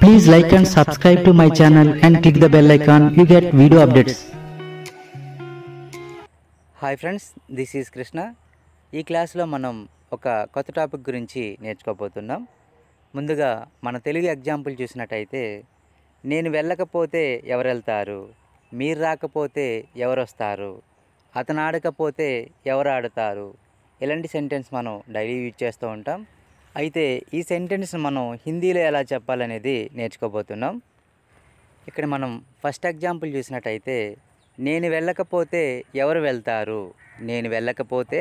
please like and subscribe to my channel and click the bell icon You get video updates hi friends this is Krishna ఈ క్లాస్లో మనం ఒక కొత్త topic గురించి నేర్చుకోబోతున్నాం ముందుగా మన తెలుగు ఎగ్జాంపుల్ చూసినట్టయితే నేను వెళ్ళకపోతే ఎవరు వెళ్తారు మీరు రాకపోతే ఎవరు వస్తారు అతను ఆడకపోతే ఎవరు ఆడతారు ఇలాంటి సెంటెన్స్ మనం డైలీ యూజ్ చేస్తూ ఉంటాం అయితే ఈ సెంటెన్స్ను మనం హిందీలో ఎలా చెప్పాలనేది నేర్చుకోబోతున్నాం ఇక్కడ మనం ఫస్ట్ ఎగ్జాంపుల్ చూసినట్టయితే నేను వెళ్ళకపోతే ఎవరు వెళ్తారు నేను వెళ్ళకపోతే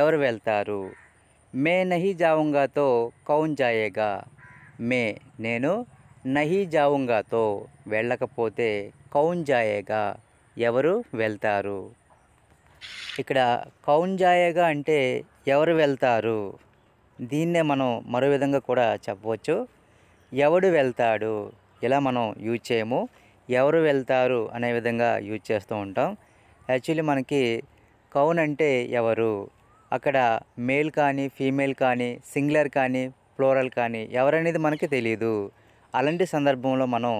ఎవరు వెళ్తారు మే నహి జావుంగాతో కౌన్ జాయేగా మే నేను నహి జావుంగాతో వెళ్ళకపోతే కౌన్ జాయేగా ఎవరు వెళ్తారు ఇక్కడ కౌన్ జాయేగా అంటే ఎవరు వెళ్తారు దీన్నే మనం మరో విధంగా కూడా చెప్పవచ్చు ఎవడు వెళ్తాడు ఇలా మనం యూజ్ చేయము ఎవరు వెళ్తారు అనే విధంగా యూజ్ చేస్తూ ఉంటాం యాక్చువల్లీ మనకి కౌన్ అంటే ఎవరు అక్కడ మేల్ కానీ ఫీమేల్ కానీ సింగులర్ కానీ ఫ్లోరల్ కానీ ఎవరనేది మనకి తెలియదు అలాంటి సందర్భంలో మనం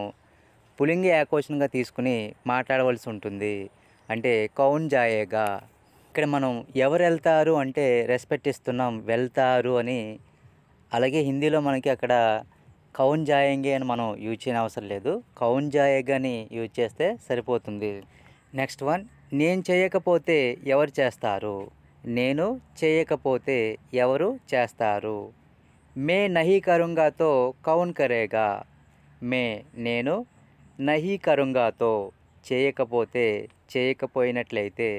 పులింగి యాకోషన్గా తీసుకుని మాట్లాడవలసి ఉంటుంది అంటే కౌన్ జాయేగా ఇక్కడ మనం ఎవరు వెళ్తారు అంటే రెస్పెక్ట్ ఇస్తున్నాం వెళ్తారు అని అలాగే హిందీలో మనకి అక్కడ కౌన్ జాయంగే అని మనం యూజ్ చేయని అవసరం లేదు కౌన్ జాయేగా అని యూజ్ చేస్తే సరిపోతుంది నెక్స్ట్ వన్ నేను చేయకపోతే ఎవరు చేస్తారు నేను చేయకపోతే ఎవరు చేస్తారు మే నహి కరుంగాతో కౌన్ కరేగా మే నేను నహి కరుంగాతో చేయకపోతే చేయకపోయినట్లయితే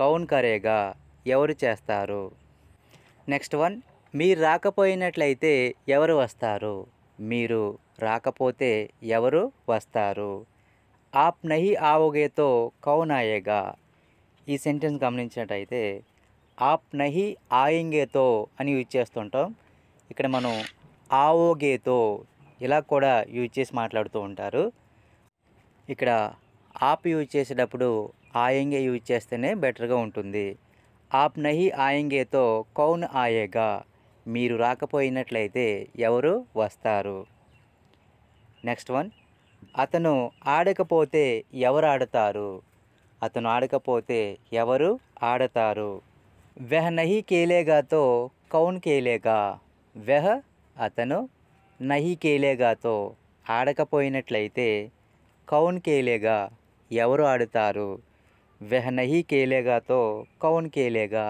కౌన్ కరేగా ఎవరు చేస్తారు నెక్స్ట్ వన్ మీరు రాకపోయినట్లయితే ఎవరు వస్తారు మీరు రాకపోతే ఎవరు వస్తారు ఆప్ నహి ఆవోగేతో కౌన్ ఆయేగా ఈ సెంటెన్స్ గమనించినట్టయితే ఆప్ నహి ఆయింగేతో అని యూజ్ చేస్తుంటాం ఇక్కడ మనం ఆవోగేతో ఇలా కూడా యూజ్ చేసి మాట్లాడుతూ ఉంటారు ఇక్కడ ఆప్ యూజ్ చేసేటప్పుడు ఆయంగే యూజ్ చేస్తేనే బెటర్గా ఉంటుంది ఆప్ నహి ఆయంగేతో కౌన్ ఆయేగా మీరు రాకపోయినట్లయితే ఎవరు వస్తారు నెక్స్ట్ వన్ అతను ఆడకపోతే ఎవరు ఆడతారు అతను ఆడకపోతే ఎవరు ఆడతారు వెహ నహి కేలేగాతో కౌన్ కేలేగా వెహ అతను నహి కేలేగాతో ఆడకపోయినట్లయితే కౌన్ కేలేగా ఎవరు ఆడుతారు వెహనహి నహి కేలేగాతో కౌన్ కేలేగా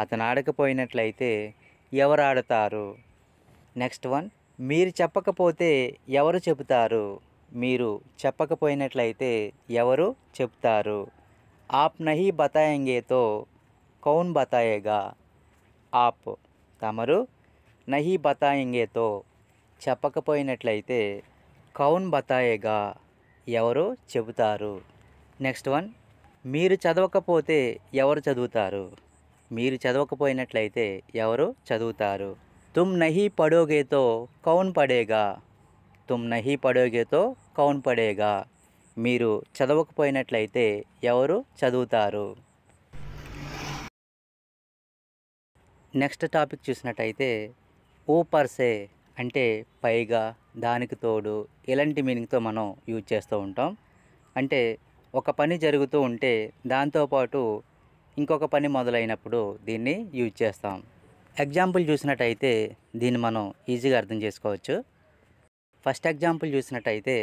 అతను ఆడకపోయినట్లయితే ఎవరు ఆడతారు నెక్స్ట్ వన్ మీరు చెప్పకపోతే ఎవరు చెబుతారు మీరు చెప్పకపోయినట్లయితే ఎవరు చెప్తారు ఆప్ నహి బతాయంగేతో కౌన్ బతాయేగా ఆప్ తమరు నహి బతాయంగేతో చెప్పకపోయినట్లయితే కౌన్ బతాయేగా ఎవరు చెబుతారు నెక్స్ట్ వన్ మీరు చదవకపోతే ఎవరు చదువుతారు మీరు చదవకపోయినట్లయితే ఎవరు చదువుతారు తుమ్ నహీ పడోగేతో కౌన్ పడేగా తుమ్ నహి పడోగేతో కౌన్ పడేగా మీరు చదవకపోయినట్లయితే ఎవరు చదువుతారు నెక్స్ట్ టాపిక్ చూసినట్టయితే పర్సే అంటే పైగా దానికి తోడు ఇలాంటి మీనింగ్తో మనం యూజ్ చేస్తూ ఉంటాం అంటే ఒక పని జరుగుతూ ఉంటే దాంతోపాటు ఇంకొక పని మొదలైనప్పుడు దీన్ని యూజ్ చేస్తాం ఎగ్జాంపుల్ చూసినట్టయితే దీన్ని మనం ఈజీగా అర్థం చేసుకోవచ్చు ఫస్ట్ ఎగ్జాంపుల్ చూసినట్టయితే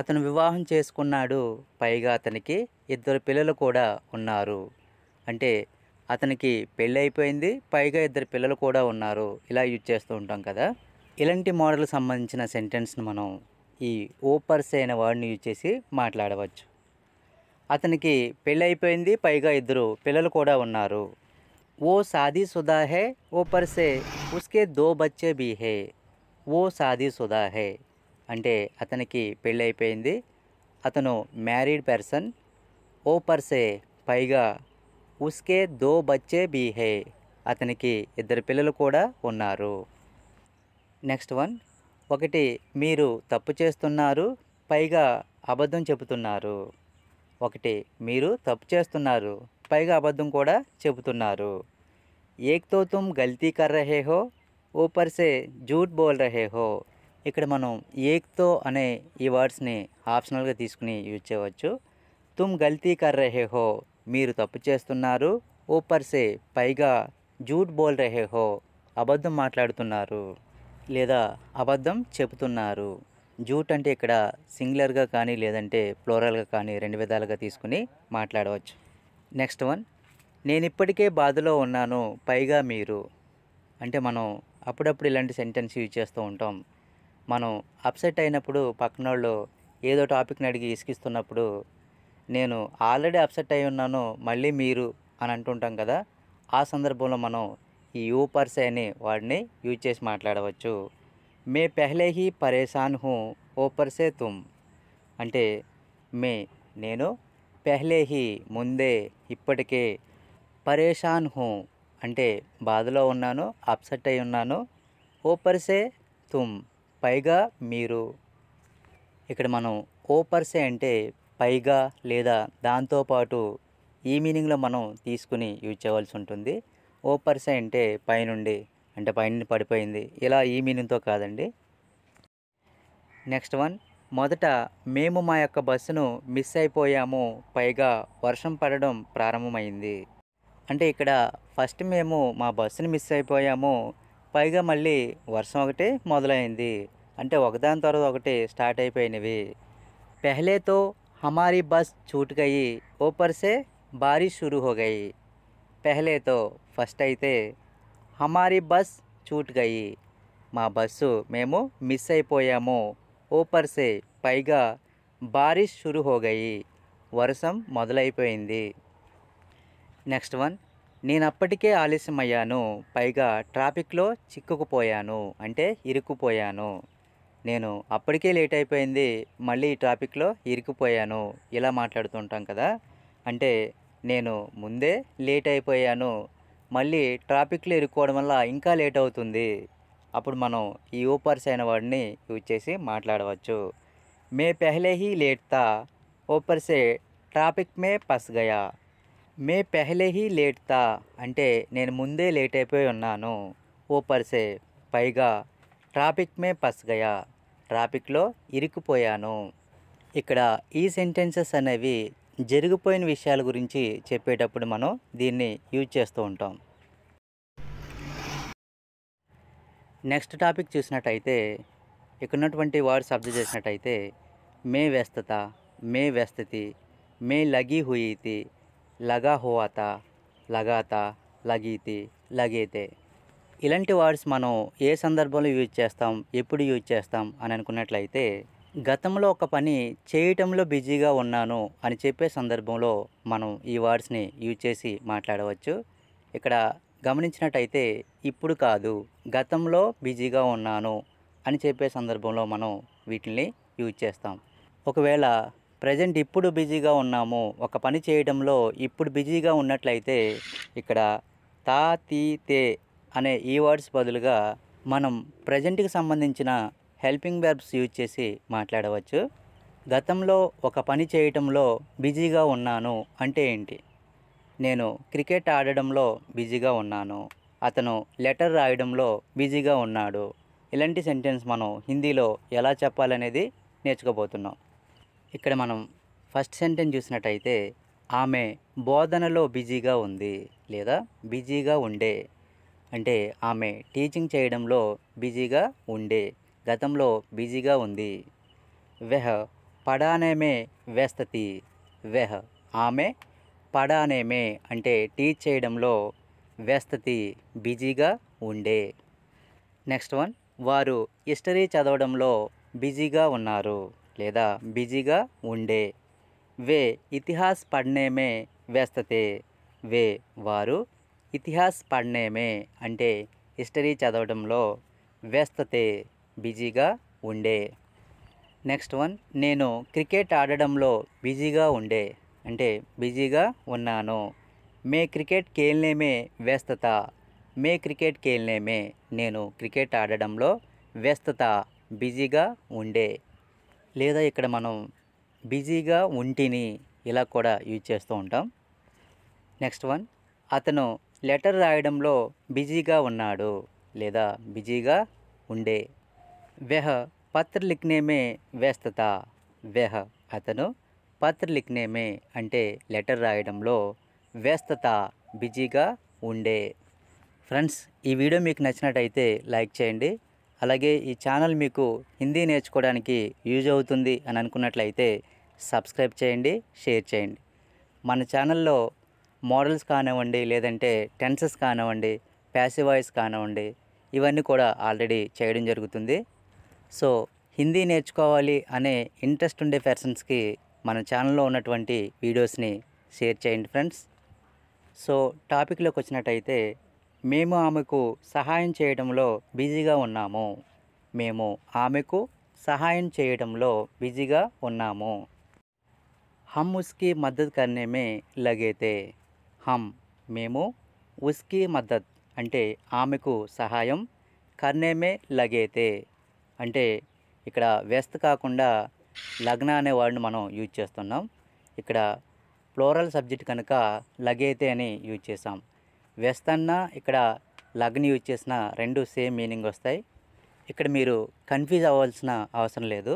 అతను వివాహం చేసుకున్నాడు పైగా అతనికి ఇద్దరు పిల్లలు కూడా ఉన్నారు అంటే అతనికి పెళ్ళి అయిపోయింది పైగా ఇద్దరు పిల్లలు కూడా ఉన్నారు ఇలా యూజ్ చేస్తూ ఉంటాం కదా ఇలాంటి మోడల్ సంబంధించిన సెంటెన్స్ని మనం ఈ ఓపర్సే అయిన వర్డ్ని యూజ్ చేసి మాట్లాడవచ్చు అతనికి పెళ్ళైపోయింది పైగా ఇద్దరు పిల్లలు కూడా ఉన్నారు ఓ సుధా హే ఓ పర్సే ఉస్కే దో బచ్చే బీ హే ఓ సుధా హే అంటే అతనికి పెళ్ళైపోయింది అతను మ్యారీడ్ పర్సన్ ఓ పర్సే పైగా ఉస్కే దో బచ్చే బీ హే అతనికి ఇద్దరు పిల్లలు కూడా ఉన్నారు నెక్స్ట్ వన్ ఒకటి మీరు తప్పు చేస్తున్నారు పైగా అబద్ధం చెబుతున్నారు ఒకటి మీరు తప్పు చేస్తున్నారు పైగా అబద్ధం కూడా చెబుతున్నారు ఏక్తో తుమ్ గల్తీ కర్ రహే హో ఓ పర్సే జూట్ బోల్ రహే హో ఇక్కడ మనం ఏక్తో అనే ఈ వర్డ్స్ని ఆప్షనల్గా తీసుకుని యూజ్ చేయవచ్చు తుమ్ గల్తీ కర్ రహే హో మీరు తప్పు చేస్తున్నారు ఓ పర్సే పైగా జూట్ బోల్ రహే హో అబద్ధం మాట్లాడుతున్నారు లేదా అబద్ధం చెబుతున్నారు జూట్ అంటే ఇక్కడ సింగులర్గా కానీ లేదంటే ఫ్లోరల్గా కానీ రెండు విధాలుగా తీసుకుని మాట్లాడవచ్చు నెక్స్ట్ వన్ నేను ఇప్పటికే బాధలో ఉన్నాను పైగా మీరు అంటే మనం అప్పుడప్పుడు ఇలాంటి సెంటెన్స్ యూజ్ చేస్తూ ఉంటాం మనం అప్సెట్ అయినప్పుడు పక్కన వాళ్ళు ఏదో టాపిక్ని అడిగి ఇసుకిస్తున్నప్పుడు నేను ఆల్రెడీ అప్సెట్ అయి ఉన్నాను మళ్ళీ మీరు అని అంటుంటాం కదా ఆ సందర్భంలో మనం ఈ యూ పర్సే అని వాడిని యూజ్ చేసి మాట్లాడవచ్చు మే పెహ్లే హీ పరేషాన్ హూ ఓపర్ సే తుమ్ అంటే మే నేను పెహ్లే హీ ముందే ఇప్పటికే పరేషాన్ హూ అంటే బాధలో ఉన్నాను అప్సెట్ అయి ఉన్నాను ఓపర్సే తుమ్ పైగా మీరు ఇక్కడ మనం ఓపర్సే అంటే పైగా లేదా దాంతోపాటు ఈ మీనింగ్లో మనం తీసుకుని యూజ్ చేయవలసి ఉంటుంది ఓపర్సే అంటే పైనుండి అంటే పైన పడిపోయింది ఇలా ఈ మీనింగ్తో కాదండి నెక్స్ట్ వన్ మొదట మేము మా యొక్క బస్సును మిస్ అయిపోయాము పైగా వర్షం పడడం ప్రారంభమైంది అంటే ఇక్కడ ఫస్ట్ మేము మా బస్సును మిస్ అయిపోయాము పైగా మళ్ళీ వర్షం ఒకటి మొదలైంది అంటే ఒకదాని తర్వాత ఒకటి స్టార్ట్ అయిపోయినవి పెహలేతో హమారీ బస్ చూటుకయ్యి ఓపర్సే భారీ से హోగాయి పెహలేతో ఫస్ట్ అయితే హమారీ బస్ చూట్ గయి మా బస్సు మేము మిస్ అయిపోయాము ఓపర్సే పైగా బారిష్ షురు హోగయి వర్షం మొదలైపోయింది నెక్స్ట్ వన్ నేను అప్పటికే ఆలస్యమయ్యాను పైగా ట్రాఫిక్లో చిక్కుకుపోయాను అంటే ఇరుక్కుపోయాను నేను అప్పటికే లేట్ అయిపోయింది మళ్ళీ ట్రాఫిక్లో ఇరుక్కుపోయాను ఇలా మాట్లాడుతుంటాం కదా అంటే నేను ముందే లేట్ అయిపోయాను మళ్ళీ ట్రాఫిక్లో ఇరుక్కోవడం వల్ల ఇంకా లేట్ అవుతుంది అప్పుడు మనం ఈ ఊపర్స్ అయిన వాడిని యూజ్ చేసి మాట్లాడవచ్చు మే పెహలే హీ లేట్ తా ఊపర్సే ట్రాఫిక్ మే పస్ గయా మే పెహలే హీ లేట్తా అంటే నేను ముందే లేట్ అయిపోయి ఉన్నాను ఊపర్సే పైగా ట్రాఫిక్ మే పస్ గయా ట్రాఫిక్లో ఇరుక్కుపోయాను ఇక్కడ ఈ సెంటెన్సెస్ అనేవి జరిగిపోయిన విషయాల గురించి చెప్పేటప్పుడు మనం దీన్ని యూజ్ చేస్తూ ఉంటాం నెక్స్ట్ టాపిక్ చూసినట్టయితే ఇక్కడ ఉన్నటువంటి వార్డ్స్ అబ్జర్వ్ చేసినట్టయితే మే వ్యస్తత మే వ్యస్తతి మే లగీ హుయీతి లగా హువాత లగాత లగీతి లగేతే ఇలాంటి వర్డ్స్ మనం ఏ సందర్భంలో యూజ్ చేస్తాం ఎప్పుడు యూజ్ చేస్తాం అని అనుకున్నట్లయితే గతంలో ఒక పని చేయటంలో బిజీగా ఉన్నాను అని చెప్పే సందర్భంలో మనం ఈ వర్డ్స్ని యూజ్ చేసి మాట్లాడవచ్చు ఇక్కడ గమనించినట్టయితే ఇప్పుడు కాదు గతంలో బిజీగా ఉన్నాను అని చెప్పే సందర్భంలో మనం వీటిని యూజ్ చేస్తాం ఒకవేళ ప్రజెంట్ ఇప్పుడు బిజీగా ఉన్నాము ఒక పని చేయడంలో ఇప్పుడు బిజీగా ఉన్నట్లయితే ఇక్కడ తా తీ తే అనే ఈ వర్డ్స్ బదులుగా మనం ప్రజెంట్కి సంబంధించిన హెల్పింగ్ వెర్బ్స్ యూజ్ చేసి మాట్లాడవచ్చు గతంలో ఒక పని చేయటంలో బిజీగా ఉన్నాను అంటే ఏంటి నేను క్రికెట్ ఆడడంలో బిజీగా ఉన్నాను అతను లెటర్ రాయడంలో బిజీగా ఉన్నాడు ఇలాంటి సెంటెన్స్ మనం హిందీలో ఎలా చెప్పాలనేది నేర్చుకోబోతున్నాం ఇక్కడ మనం ఫస్ట్ సెంటెన్స్ చూసినట్టయితే ఆమె బోధనలో బిజీగా ఉంది లేదా బిజీగా ఉండే అంటే ఆమె టీచింగ్ చేయడంలో బిజీగా ఉండే గతంలో బిజీగా ఉంది వెహ్ పడానేమే వేస్తతి వెహ్ ఆమె పడానేమే అంటే టీచ్ చేయడంలో వేస్తతి బిజీగా ఉండే నెక్స్ట్ వన్ వారు హిస్టరీ చదవడంలో బిజీగా ఉన్నారు లేదా బిజీగా ఉండే వే ఇతిహాస్ పడనేమే వేస్తతే వే వారు ఇతిహాస్ పడనేమే అంటే హిస్టరీ చదవడంలో వేస్తతే బిజీగా ఉండే నెక్స్ట్ వన్ నేను క్రికెట్ ఆడడంలో బిజీగా ఉండే అంటే బిజీగా ఉన్నాను మే క్రికెట్ కేల్నేమే వ్యస్తత మే క్రికెట్ కేల్నేమే నేను క్రికెట్ ఆడడంలో వ్యస్తత బిజీగా ఉండే లేదా ఇక్కడ మనం బిజీగా ఉంటిని ఇలా కూడా యూజ్ చేస్తూ ఉంటాం నెక్స్ట్ వన్ అతను లెటర్ రాయడంలో బిజీగా ఉన్నాడు లేదా బిజీగా ఉండే వ్యహ పత్ర लिखने में వ్యహ అతను పత్ర లిఖ్నేమే అంటే లెటర్ రాయడంలో వ్యస్తత బిజీగా ఉండే ఫ్రెండ్స్ ఈ వీడియో మీకు నచ్చినట్టయితే లైక్ చేయండి అలాగే ఈ ఛానల్ మీకు హిందీ నేర్చుకోవడానికి యూజ్ అవుతుంది అని అనుకున్నట్లయితే సబ్స్క్రైబ్ చేయండి షేర్ చేయండి మన ఛానల్లో మోడల్స్ కానివ్వండి లేదంటే టెన్సెస్ కానివ్వండి ప్యాసివాయిస్ కానివ్వండి ఇవన్నీ కూడా ఆల్రెడీ చేయడం జరుగుతుంది సో హిందీ నేర్చుకోవాలి అనే ఇంట్రెస్ట్ ఉండే పర్సన్స్కి మన ఛానల్లో ఉన్నటువంటి వీడియోస్ని షేర్ చేయండి ఫ్రెండ్స్ సో టాపిక్లోకి వచ్చినట్టయితే మేము ఆమెకు సహాయం చేయడంలో బిజీగా ఉన్నాము మేము ఆమెకు సహాయం చేయడంలో బిజీగా ఉన్నాము హమ్ ఉస్కి మద్దతు కర్నేమే లగేతే హమ్ మేము ఉస్కి మద్దత్ అంటే ఆమెకు సహాయం కర్నేమే లగేతే అంటే ఇక్కడ వ్యస్త్ కాకుండా లగ్న అనే వర్డ్ని మనం యూజ్ చేస్తున్నాం ఇక్కడ ప్లోరల్ సబ్జెక్ట్ కనుక లగైతే అని యూజ్ చేసాం వెస్త్ అన్నా ఇక్కడ లగ్న యూజ్ చేసిన రెండు సేమ్ మీనింగ్ వస్తాయి ఇక్కడ మీరు కన్ఫ్యూజ్ అవ్వాల్సిన అవసరం లేదు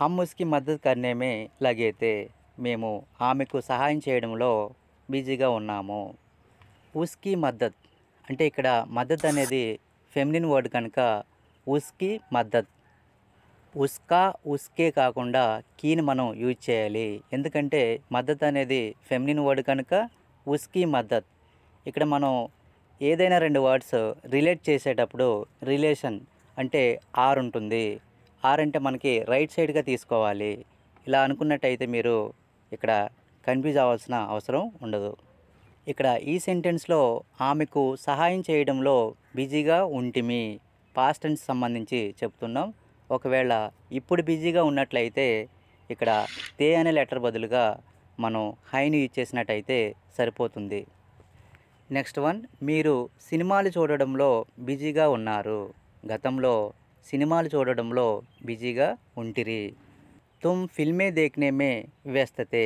హమ్ముస్కి మద్దతు కర్నేమే లగైతే మేము ఆమెకు సహాయం చేయడంలో బిజీగా ఉన్నాము ఉస్కి మద్దత్ అంటే ఇక్కడ మద్దతు అనేది ఫెమినిన్ వర్డ్ కనుక ఉస్కి మద్దత్ ఉస్కా ఉస్కే కాకుండా కీని మనం యూజ్ చేయాలి ఎందుకంటే మద్దత్ అనేది ఫెమినిన్ వర్డ్ కనుక ఉస్కి మద్దత్ ఇక్కడ మనం ఏదైనా రెండు వర్డ్స్ రిలేట్ చేసేటప్పుడు రిలేషన్ అంటే ఆర్ ఉంటుంది ఆర్ అంటే మనకి రైట్ సైడ్గా తీసుకోవాలి ఇలా అనుకున్నట్టయితే మీరు ఇక్కడ కన్ఫ్యూజ్ అవ్వాల్సిన అవసరం ఉండదు ఇక్కడ ఈ సెంటెన్స్లో ఆమెకు సహాయం చేయడంలో బిజీగా ఉంటిమి పాస్ట్ టెన్స్ సంబంధించి చెప్తున్నాం ఒకవేళ ఇప్పుడు బిజీగా ఉన్నట్లయితే ఇక్కడ తే అనే లెటర్ బదులుగా మనం హైని యూజ్ చేసినట్టయితే సరిపోతుంది నెక్స్ట్ వన్ మీరు సినిమాలు చూడడంలో బిజీగా ఉన్నారు గతంలో సినిమాలు చూడడంలో బిజీగా ఉంటిరి తుమ్ ఫిల్మే దేక్నేమే వ్యస్తతే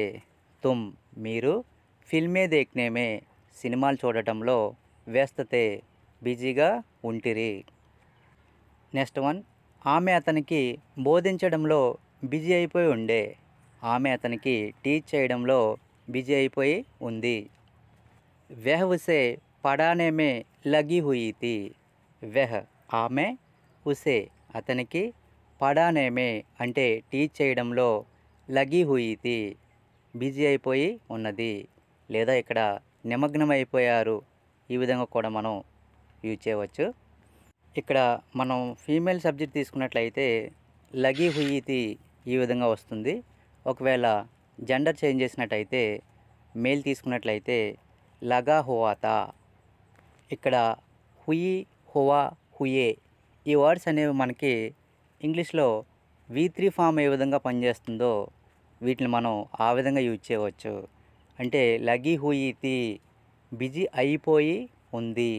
తుమ్ మీరు ఫిల్మే దేక్నేమే సినిమాలు చూడటంలో వ్యస్తతే బిజీగా ఉంటిరి నెక్స్ట్ వన్ ఆమె అతనికి బోధించడంలో బిజీ అయిపోయి ఉండే ఆమె అతనికి టీచ్ చేయడంలో బిజీ అయిపోయి ఉంది వెహ్ ఉసే పడానేమే లగి హుయితి వెహ్ ఆమె ఉసే అతనికి పడానేమే అంటే టీచ్ చేయడంలో లగి హుయితి బిజీ అయిపోయి ఉన్నది లేదా ఇక్కడ నిమగ్నమైపోయారు ఈ విధంగా కూడా మనం యూజ్ చేయవచ్చు ఇక్కడ మనం ఫీమేల్ సబ్జెక్ట్ తీసుకున్నట్లయితే లగి హుయితి ఈ విధంగా వస్తుంది ఒకవేళ జెండర్ చేంజ్ చేసినట్టయితే మేల్ తీసుకున్నట్లయితే లగా హువాత ఇక్కడ హుయి హువా హుయే ఈ వర్డ్స్ అనేవి మనకి ఇంగ్లీష్లో వి త్రీ ఫామ్ ఏ విధంగా పనిచేస్తుందో వీటిని మనం ఆ విధంగా యూజ్ చేయవచ్చు అంటే లగి హుయితి బిజీ అయిపోయి ఉంది